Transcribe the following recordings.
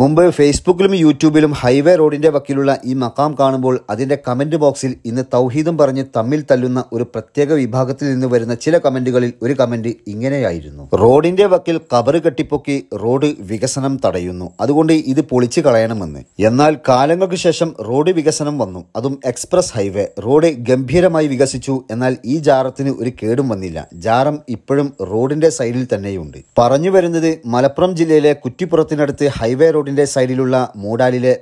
മുമ്പ് ഫേസ്ബുക്കിലും യൂട്യൂബിലും ഹൈവേ റോഡിന്റെ വക്കിലുള്ള ഈ മക്കാം കാണുമ്പോൾ അതിന്റെ കമന്റ് ബോക്സിൽ ഇന്ന് തൗഹീദും പറഞ്ഞ് തമ്മിൽ തല്ലുന്ന ഒരു പ്രത്യേക വിഭാഗത്തിൽ നിന്ന് വരുന്ന ചില കമന്റുകളിൽ ഒരു കമന്റ് ഇങ്ങനെയായിരുന്നു റോഡിന്റെ വക്കിൽ കബറ് കെട്ടിപ്പൊക്കി റോഡ് വികസനം തടയുന്നു അതുകൊണ്ട് ഇത് പൊളിച്ചു കളയണമെന്ന് എന്നാൽ കാലങ്ങൾക്ക് ശേഷം റോഡ് വികസനം വന്നു അതും എക്സ്പ്രസ് ഹൈവേ റോഡ് ഗംഭീരമായി വികസിച്ചു എന്നാൽ ഈ ജാറത്തിന് ഒരു കേടും വന്നില്ല ജാറം ഇപ്പോഴും റോഡിന്റെ സൈഡിൽ തന്നെയുണ്ട് പറഞ്ഞു വരുന്നത് മലപ്പുറം ജില്ലയിലെ കുറ്റിപ്പുറത്തിനടുത്ത് ഹൈവേ റോഡ് റോഡിന്റെ സൈഡിലുള്ള മൂടാലിലെ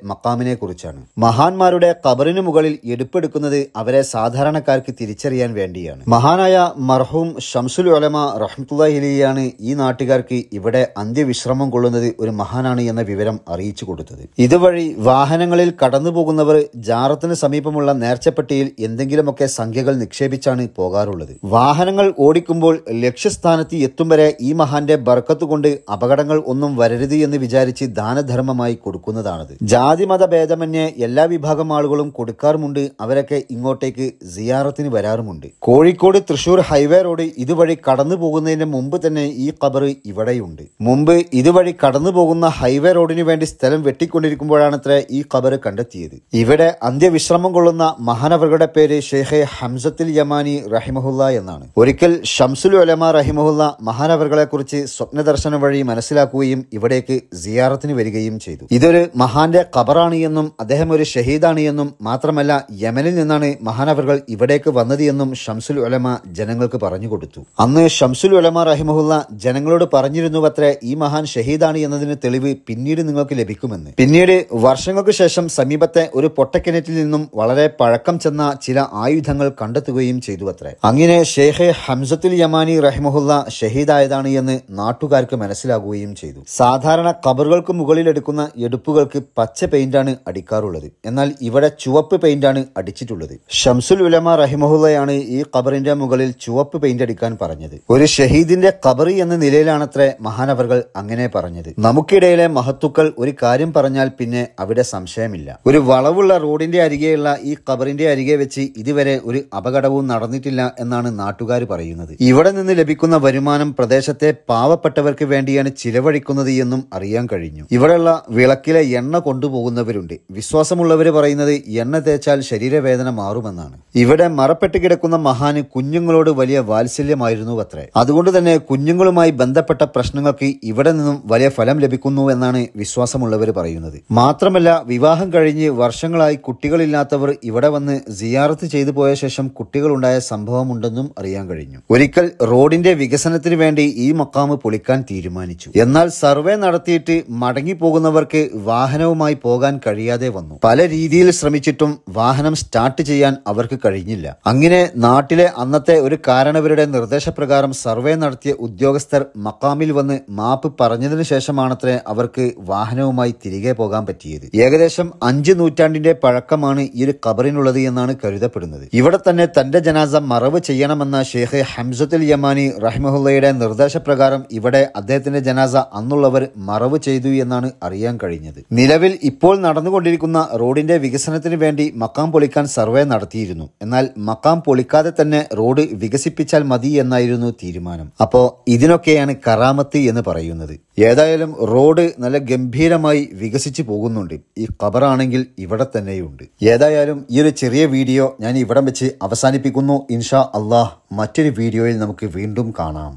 കുറിച്ചാണ് മഹാന്മാരുടെ കബറിനു മുകളിൽ എടുപ്പെടുക്കുന്നത് അവരെ സാധാരണക്കാർക്ക് തിരിച്ചറിയാൻ വേണ്ടിയാണ് മഹാനായ മർഹൂം ഷംസുൽ ഒലമ റഹ്മത്തുല്ലാഹിലിയാണ് ഈ നാട്ടുകാർക്ക് ഇവിടെ അന്ത്യവിശ്രമം കൊള്ളുന്നത് ഒരു മഹാനാണ് എന്ന വിവരം അറിയിച്ചു കൊടുത്തത് ഇതുവഴി വാഹനങ്ങളിൽ കടന്നു പോകുന്നവർ ജാറത്തിന് സമീപമുള്ള നേർച്ചപ്പെട്ടിയിൽ എന്തെങ്കിലുമൊക്കെ സംഖ്യകൾ നിക്ഷേപിച്ചാണ് പോകാറുള്ളത് വാഹനങ്ങൾ ഓടിക്കുമ്പോൾ ലക്ഷ്യസ്ഥാനത്ത് എത്തും വരെ ഈ മഹാന്റെ ബർക്കത്ത് കൊണ്ട് അപകടങ്ങൾ ഒന്നും വരരുത് എന്ന് വിചാരിച്ച് ദാനധ ധർമ്മമായി കൊടുക്കുന്നതാണത് മത ഭേദമന്യേ എല്ലാ വിഭാഗം ആളുകളും കൊടുക്കാറുമുണ്ട് അവരൊക്കെ ഇങ്ങോട്ടേക്ക് സിയാറത്തിന് വരാറുമുണ്ട് കോഴിക്കോട് തൃശൂർ ഹൈവേ റോഡ് ഇതുവഴി കടന്നു പോകുന്നതിന് മുമ്പ് തന്നെ ഈ ഖബർ ഇവിടെയുണ്ട് മുമ്പ് ഇതുവഴി കടന്നു പോകുന്ന ഹൈവേ റോഡിന് വേണ്ടി സ്ഥലം വെട്ടിക്കൊണ്ടിരിക്കുമ്പോഴാണത്രേ ഈ ഖബർ കണ്ടെത്തിയത് ഇവിടെ അന്ത്യവിശ്രമം കൊള്ളുന്ന മഹാനവരുടെ പേര് ഷെയ്ഖെ ഹംസത്തിൽ യമാനി റഹിമഹുല്ല എന്നാണ് ഒരിക്കൽ ഷംസുൽ ഉലമ റഹിമഹുല്ല മഹാനവറുകളെ കുറിച്ച് സ്വപ്നദർശനം വഴി മനസ്സിലാക്കുകയും ഇവിടേക്ക് സിയാറത്തിന് വരികയും ചെയ്യുകയും ചെയ്തു ഇതൊരു മഹാന്റെ ഖബറാണ് എന്നും അദ്ദേഹം ഒരു ഷഹീദാണ് എന്നും മാത്രമല്ല യമനിൽ നിന്നാണ് മഹാനവറുകൾ ഇവിടേക്ക് വന്നത് എന്നും ഷംസുൽ ഉലമ ജനങ്ങൾക്ക് പറഞ്ഞു കൊടുത്തു അന്ന് ഷംസുൽ ഉലമ റഹിമഹുല്ല ജനങ്ങളോട് പറഞ്ഞിരുന്നുവത്രേ ഈ മഹാൻ ഷഹീദാണ് എന്നതിന് തെളിവ് പിന്നീട് നിങ്ങൾക്ക് ലഭിക്കുമെന്ന് പിന്നീട് വർഷങ്ങൾക്ക് ശേഷം സമീപത്തെ ഒരു പൊട്ടക്കിണറ്റിൽ നിന്നും വളരെ പഴക്കം ചെന്ന ചില ആയുധങ്ങൾ കണ്ടെത്തുകയും ചെയ്തു അത്രേ അങ്ങനെ ഷെയ്ഖെ ഹംസത്തുൽ യമാനി റഹിമഹുല്ല ഷഹീദായതാണ് എന്ന് നാട്ടുകാർക്ക് മനസ്സിലാകുകയും ചെയ്തു സാധാരണ ഖബറുകൾക്ക് മുകളിൽ എടുക്കുന്ന എടുപ്പുകൾക്ക് പച്ച പെയിന്റാണ് അടിക്കാറുള്ളത് എന്നാൽ ഇവിടെ ചുവപ്പ് പെയിന്റാണ് അടിച്ചിട്ടുള്ളത് ഷംസുൽ ഉലമ റഹിമഹുല്ലയാണ് ഈ ഖബറിന്റെ മുകളിൽ ചുവപ്പ് പെയിന്റ് അടിക്കാൻ പറഞ്ഞത് ഒരു ഷഹീദിന്റെ ഖബറി എന്ന നിലയിലാണത്രേ മഹാനവറുകൾ അങ്ങനെ പറഞ്ഞത് നമുക്കിടയിലെ മഹത്തുക്കൾ ഒരു കാര്യം പറഞ്ഞാൽ പിന്നെ അവിടെ സംശയമില്ല ഒരു വളവുള്ള റോഡിന്റെ അരികെയുള്ള ഈ ഖബറിന്റെ അരികെ വെച്ച് ഇതുവരെ ഒരു അപകടവും നടന്നിട്ടില്ല എന്നാണ് നാട്ടുകാർ പറയുന്നത് ഇവിടെ നിന്ന് ലഭിക്കുന്ന വരുമാനം പ്രദേശത്തെ പാവപ്പെട്ടവർക്ക് വേണ്ടിയാണ് ചിലവഴിക്കുന്നത് എന്നും അറിയാൻ കഴിഞ്ഞു ഇവിടെ ചൂടുള്ള വിളക്കിലെ എണ്ണ കൊണ്ടുപോകുന്നവരുണ്ട് വിശ്വാസമുള്ളവർ പറയുന്നത് എണ്ണ തേച്ചാൽ ശരീരവേദന മാറുമെന്നാണ് ഇവിടെ മറപ്പെട്ട് കിടക്കുന്ന മഹാന് കുഞ്ഞുങ്ങളോട് വലിയ വാത്സല്യമായിരുന്നു അത്രേ അതുകൊണ്ട് തന്നെ കുഞ്ഞുങ്ങളുമായി ബന്ധപ്പെട്ട പ്രശ്നങ്ങൾക്ക് ഇവിടെ നിന്നും വലിയ ഫലം ലഭിക്കുന്നു എന്നാണ് വിശ്വാസമുള്ളവർ പറയുന്നത് മാത്രമല്ല വിവാഹം കഴിഞ്ഞ് വർഷങ്ങളായി കുട്ടികളില്ലാത്തവർ ഇവിടെ വന്ന് സിയാറത്ത് ചെയ്തു പോയ ശേഷം കുട്ടികളുണ്ടായ സംഭവമുണ്ടെന്നും അറിയാൻ കഴിഞ്ഞു ഒരിക്കൽ റോഡിന്റെ വികസനത്തിന് വേണ്ടി ഈ മക്കാമ് പൊളിക്കാൻ തീരുമാനിച്ചു എന്നാൽ സർവേ നടത്തിയിട്ട് മടങ്ങി പോകുന്നവർക്ക് വാഹനവുമായി പോകാൻ കഴിയാതെ വന്നു പല രീതിയിൽ ശ്രമിച്ചിട്ടും വാഹനം സ്റ്റാർട്ട് ചെയ്യാൻ അവർക്ക് കഴിഞ്ഞില്ല അങ്ങനെ നാട്ടിലെ അന്നത്തെ ഒരു കാരണവരുടെ നിർദ്ദേശപ്രകാരം സർവേ നടത്തിയ ഉദ്യോഗസ്ഥർ മക്കാമിൽ വന്ന് മാപ്പ് പറഞ്ഞതിനു ശേഷമാണത്രേ അവർക്ക് വാഹനവുമായി തിരികെ പോകാൻ പറ്റിയത് ഏകദേശം അഞ്ച് നൂറ്റാണ്ടിന്റെ പഴക്കമാണ് ഈ ഒരു കബറിനുള്ളത് എന്നാണ് കരുതപ്പെടുന്നത് ഇവിടെ തന്നെ തന്റെ ജനാസ മറവ് ചെയ്യണമെന്ന ഷെയ്ഖ് ഹംസത്തുൽ യമാനി റഹ്മഹുല്ലയുടെ നിർദ്ദേശപ്രകാരം ഇവിടെ അദ്ദേഹത്തിന്റെ ജനാസ അന്നുള്ളവർ മറവ് ചെയ്തു എന്നാണ് അറിയാൻ കഴിഞ്ഞത് നിലവിൽ ഇപ്പോൾ നടന്നുകൊണ്ടിരിക്കുന്ന റോഡിന്റെ വികസനത്തിന് വേണ്ടി മക്കാം പൊളിക്കാൻ സർവേ നടത്തിയിരുന്നു എന്നാൽ മക്കാം പൊളിക്കാതെ തന്നെ റോഡ് വികസിപ്പിച്ചാൽ മതി എന്നായിരുന്നു തീരുമാനം അപ്പോൾ ഇതിനൊക്കെയാണ് കറാമത്ത് എന്ന് പറയുന്നത് ഏതായാലും റോഡ് നല്ല ഗംഭീരമായി വികസിച്ചു പോകുന്നുണ്ട് ഈ ഖബറാണെങ്കിൽ ഇവിടെ തന്നെയുണ്ട് ഏതായാലും ഈ ഒരു ചെറിയ വീഡിയോ ഞാൻ ഇവിടം വെച്ച് അവസാനിപ്പിക്കുന്നു ഇൻഷാ അള്ളാഹ് മറ്റൊരു വീഡിയോയിൽ നമുക്ക് വീണ്ടും കാണാം